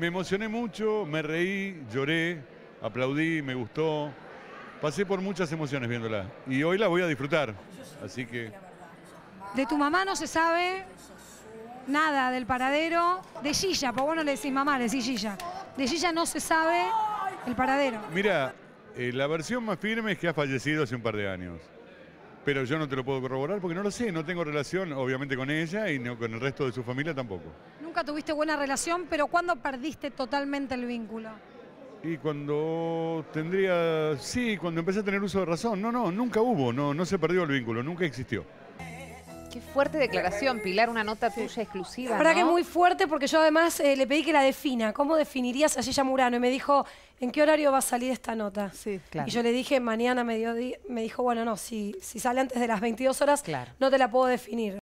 me emocioné mucho, me reí, lloré, aplaudí, me gustó. Pasé por muchas emociones viéndola y hoy la voy a disfrutar. Así que. De tu mamá no se sabe nada del paradero. De Gilla, porque vos no le decís mamá, le decís Gilla. De Gilla no se sabe el paradero. Mira, eh, la versión más firme es que ha fallecido hace un par de años pero yo no te lo puedo corroborar porque no lo sé, no tengo relación obviamente con ella y no con el resto de su familia tampoco. Nunca tuviste buena relación, pero ¿cuándo perdiste totalmente el vínculo? Y cuando tendría, sí, cuando empecé a tener uso de razón, no, no, nunca hubo, no, no se perdió el vínculo, nunca existió. Qué fuerte declaración, Pilar, una nota tuya exclusiva. La verdad que que muy fuerte porque yo además eh, le pedí que la defina. ¿Cómo definirías a Gilla Murano? Y me dijo, ¿en qué horario va a salir esta nota? Sí, claro. Y yo le dije, mañana mediodía. Me dijo, bueno, no, si, si sale antes de las 22 horas, no te la puedo definir.